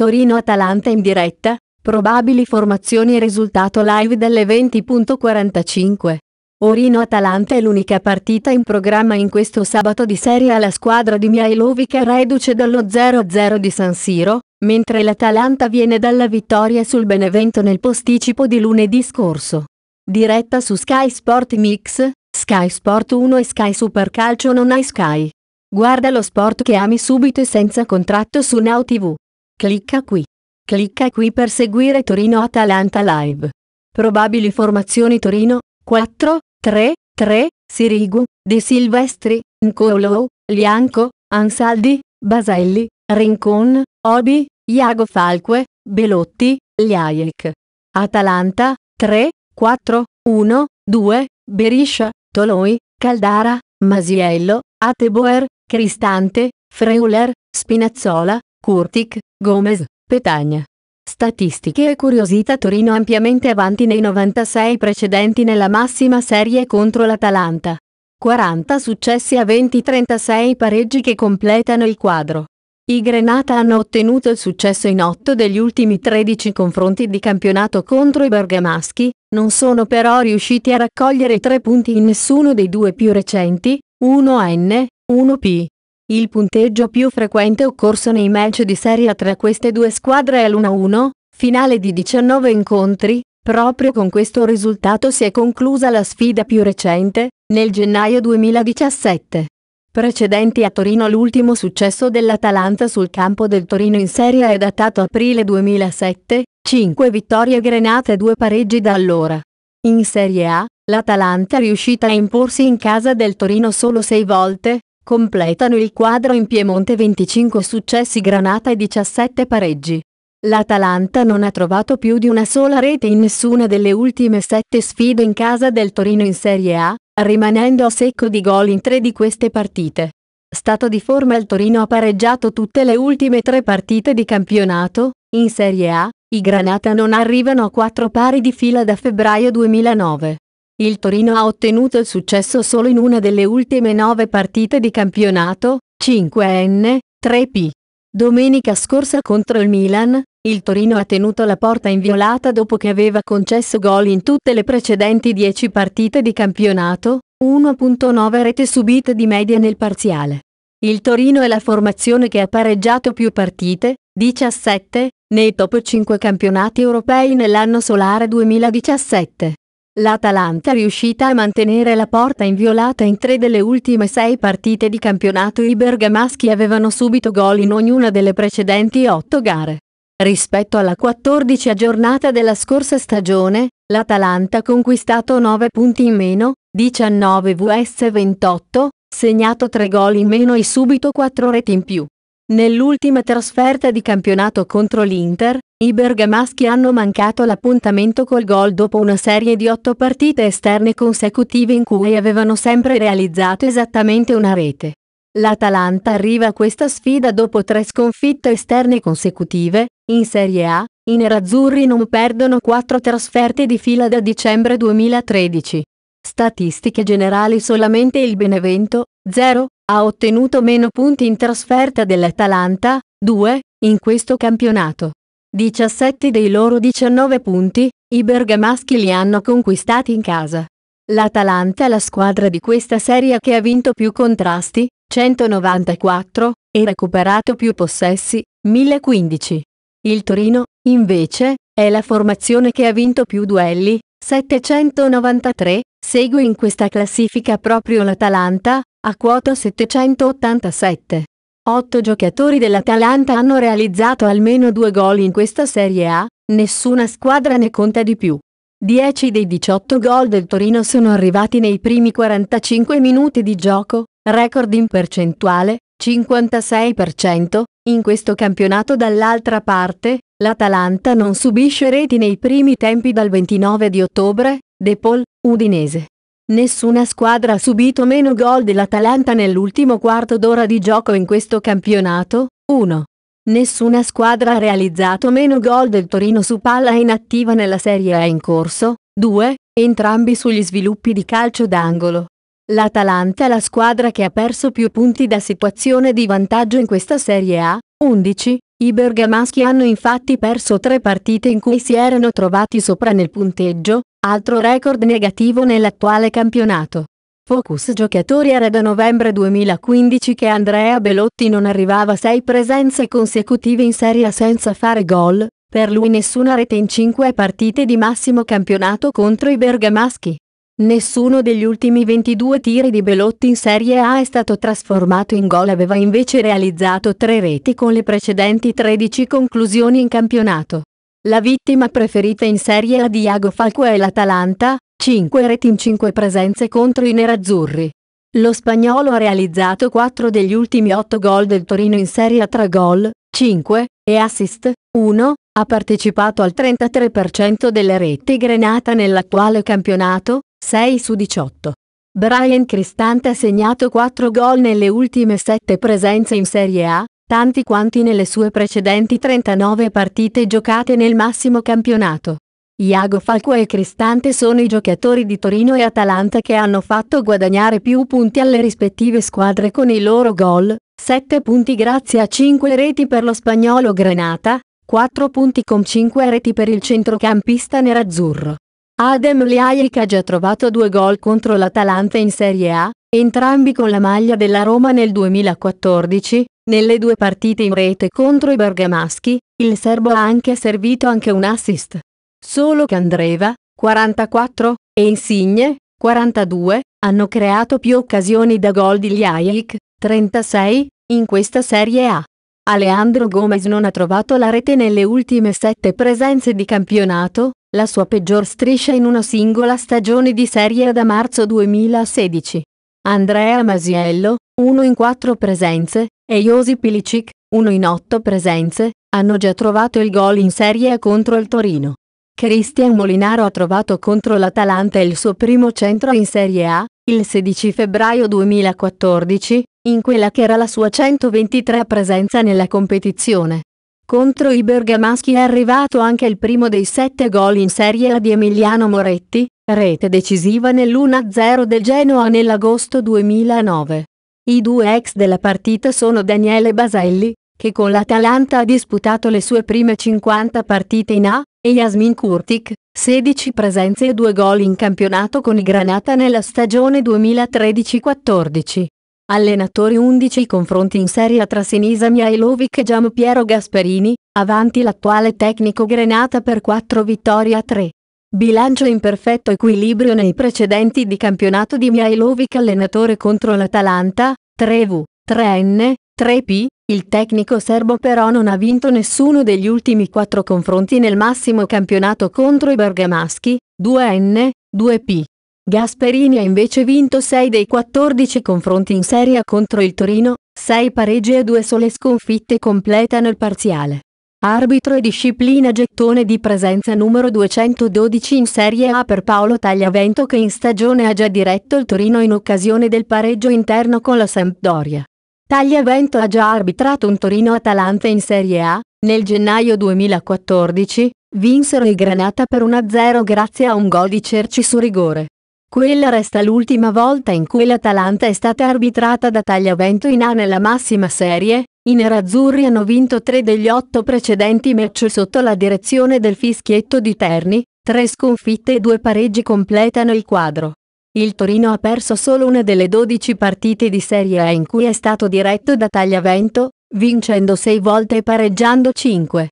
Torino-Atalanta in diretta, probabili formazioni e risultato live delle 20.45. Torino-Atalanta è l'unica partita in programma in questo sabato di Serie alla squadra di Mihailovic reduce dallo 0-0 di San Siro, mentre l'Atalanta viene dalla vittoria sul Benevento nel posticipo di lunedì scorso. Diretta su Sky Sport Mix, Sky Sport 1 e Sky Super Calcio non hai Sky. Guarda lo sport che ami subito e senza contratto su Now TV. Clicca qui. Clicca qui per seguire Torino-Atalanta Live. Probabili formazioni Torino, 4, 3, 3, Sirigu, De Silvestri, Nkolo, Lianco, Ansaldi, Baselli, Rincon, Obi, Iago Falque, Belotti, Liajek. Atalanta, 3, 4, 1, 2, Beriscia, Toloi, Caldara, Masiello, Ateboer, Cristante, Freuler, Spinazzola, Curtic, Gomez, Petagna. Statistiche e curiosità Torino ampiamente avanti nei 96 precedenti nella massima serie contro l'Atalanta. 40 successi a 20-36 pareggi che completano il quadro. I Grenata hanno ottenuto il successo in 8 degli ultimi 13 confronti di campionato contro i bergamaschi, non sono però riusciti a raccogliere 3 punti in nessuno dei due più recenti, 1 N, 1 P. Il punteggio più frequente occorso nei match di serie A tra queste due squadre è l'1-1, finale di 19 incontri, proprio con questo risultato si è conclusa la sfida più recente, nel gennaio 2017. Precedenti a Torino l'ultimo successo dell'Atalanta sul campo del Torino in Serie A è datato aprile 2007, 5 vittorie grenate e 2 pareggi da allora. In Serie A, l'Atalanta è riuscita a imporsi in casa del Torino solo 6 volte, completano il quadro in Piemonte 25 successi Granata e 17 pareggi. L'Atalanta non ha trovato più di una sola rete in nessuna delle ultime sette sfide in casa del Torino in Serie A, rimanendo a secco di gol in tre di queste partite. Stato di forma il Torino ha pareggiato tutte le ultime tre partite di campionato, in Serie A, i Granata non arrivano a quattro pari di fila da febbraio 2009 il Torino ha ottenuto il successo solo in una delle ultime nove partite di campionato, 5N, 3P. Domenica scorsa contro il Milan, il Torino ha tenuto la porta inviolata dopo che aveva concesso gol in tutte le precedenti 10 partite di campionato, 1.9 rete subite di media nel parziale. Il Torino è la formazione che ha pareggiato più partite, 17, nei top 5 campionati europei nell'anno solare 2017. L'Atalanta è riuscita a mantenere la porta inviolata in tre delle ultime sei partite di campionato i bergamaschi avevano subito gol in ognuna delle precedenti otto gare. Rispetto alla quattordicesima giornata della scorsa stagione, l'Atalanta ha conquistato 9 punti in meno, 19 vs 28, segnato 3 gol in meno e subito 4 reti in più. Nell'ultima trasferta di campionato contro l'Inter, i bergamaschi hanno mancato l'appuntamento col gol dopo una serie di otto partite esterne consecutive in cui avevano sempre realizzato esattamente una rete. L'Atalanta arriva a questa sfida dopo tre sconfitte esterne consecutive, in Serie A, i nerazzurri non perdono quattro trasferte di fila da dicembre 2013. Statistiche generali solamente il Benevento, 0, ha ottenuto meno punti in trasferta dell'Atalanta, 2, in questo campionato. 17 dei loro 19 punti, i bergamaschi li hanno conquistati in casa. L'Atalanta è la squadra di questa serie che ha vinto più contrasti, 194, e recuperato più possessi, 1015. Il Torino, invece, è la formazione che ha vinto più duelli, 793, Segue in questa classifica proprio l'Atalanta, a quota 787. Otto giocatori dell'Atalanta hanno realizzato almeno due gol in questa Serie A, nessuna squadra ne conta di più. 10 dei 18 gol del Torino sono arrivati nei primi 45 minuti di gioco, record in percentuale, 56%, in questo campionato dall'altra parte, L'Atalanta non subisce reti nei primi tempi dal 29 di ottobre, De Paul, Udinese. Nessuna squadra ha subito meno gol dell'Atalanta nell'ultimo quarto d'ora di gioco in questo campionato, 1. Nessuna squadra ha realizzato meno gol del Torino su palla inattiva nella Serie A in corso, 2, entrambi sugli sviluppi di calcio d'angolo. L'Atalanta è la squadra che ha perso più punti da situazione di vantaggio in questa Serie A, 11, i bergamaschi hanno infatti perso tre partite in cui si erano trovati sopra nel punteggio, altro record negativo nell'attuale campionato. Focus giocatori era da novembre 2015 che Andrea Belotti non arrivava a sei presenze consecutive in Serie senza fare gol, per lui nessuna rete in cinque partite di massimo campionato contro i bergamaschi. Nessuno degli ultimi 22 tiri di Belotti in Serie A è stato trasformato in gol aveva invece realizzato tre reti con le precedenti 13 conclusioni in campionato. La vittima preferita in Serie A di Iago Falco è l'Atalanta, 5 reti in 5 presenze contro i nerazzurri. Lo spagnolo ha realizzato 4 degli ultimi 8 gol del Torino in Serie A tra gol, 5 e assist, 1, ha partecipato al 33% delle reti grenata nell'attuale campionato, 6 su 18. Brian Cristante ha segnato 4 gol nelle ultime 7 presenze in Serie A, tanti quanti nelle sue precedenti 39 partite giocate nel massimo campionato. Iago Falco e Cristante sono i giocatori di Torino e Atalanta che hanno fatto guadagnare più punti alle rispettive squadre con i loro gol, 7 punti grazie a 5 reti per lo spagnolo Granata, 4 punti con 5 reti per il centrocampista nerazzurro. Adem Ljajic ha già trovato due gol contro l'Atalanta in Serie A, entrambi con la maglia della Roma nel 2014, nelle due partite in rete contro i bergamaschi, il serbo ha anche servito anche un assist. Solo Candreva, 44, e Insigne, 42, hanno creato più occasioni da gol di Ljajic, 36, in questa Serie A. Alejandro Gomez non ha trovato la rete nelle ultime sette presenze di campionato, la sua peggior striscia in una singola stagione di Serie A da marzo 2016. Andrea Masiello, 1 in 4 presenze, e Josi Pilicic, 1 in 8 presenze, hanno già trovato il gol in Serie A contro il Torino. Cristian Molinaro ha trovato contro l'Atalanta il suo primo centro in Serie A, il 16 febbraio 2014, in quella che era la sua 123 presenza nella competizione. Contro i bergamaschi è arrivato anche il primo dei sette gol in Serie A di Emiliano Moretti, rete decisiva nell'1-0 del Genoa nell'agosto 2009. I due ex della partita sono Daniele Baselli, che con l'Atalanta ha disputato le sue prime 50 partite in A, e Yasmin Kurtik, 16 presenze e 2 gol in campionato con i Granata nella stagione 2013-14. Allenatori 11 I confronti in serie tra Sinisa Mihailovic e Giampiero Gasperini, avanti l'attuale tecnico Grenata per 4 vittorie a 3. Bilancio in perfetto equilibrio nei precedenti di campionato di Mihailovic allenatore contro l'Atalanta, 3V, 3N, 3P, il tecnico serbo però non ha vinto nessuno degli ultimi 4 confronti nel massimo campionato contro i bergamaschi, 2N, 2P. Gasperini ha invece vinto 6 dei 14 confronti in Serie contro il Torino, 6 pareggi e 2 sole sconfitte completano il parziale. Arbitro e disciplina gettone di presenza numero 212 in Serie A per Paolo Tagliavento che in stagione ha già diretto il Torino in occasione del pareggio interno con la Sampdoria. Tagliavento ha già arbitrato un Torino-Atalanta in Serie A, nel gennaio 2014, vinsero il Granata per 1-0 grazie a un gol di Cerci su rigore. Quella resta l'ultima volta in cui l'Atalanta è stata arbitrata da Tagliavento in A nella massima serie, i nerazzurri hanno vinto tre degli otto precedenti match sotto la direzione del fischietto di Terni, tre sconfitte e due pareggi completano il quadro. Il Torino ha perso solo una delle 12 partite di Serie A in cui è stato diretto da Tagliavento, vincendo sei volte e pareggiando cinque.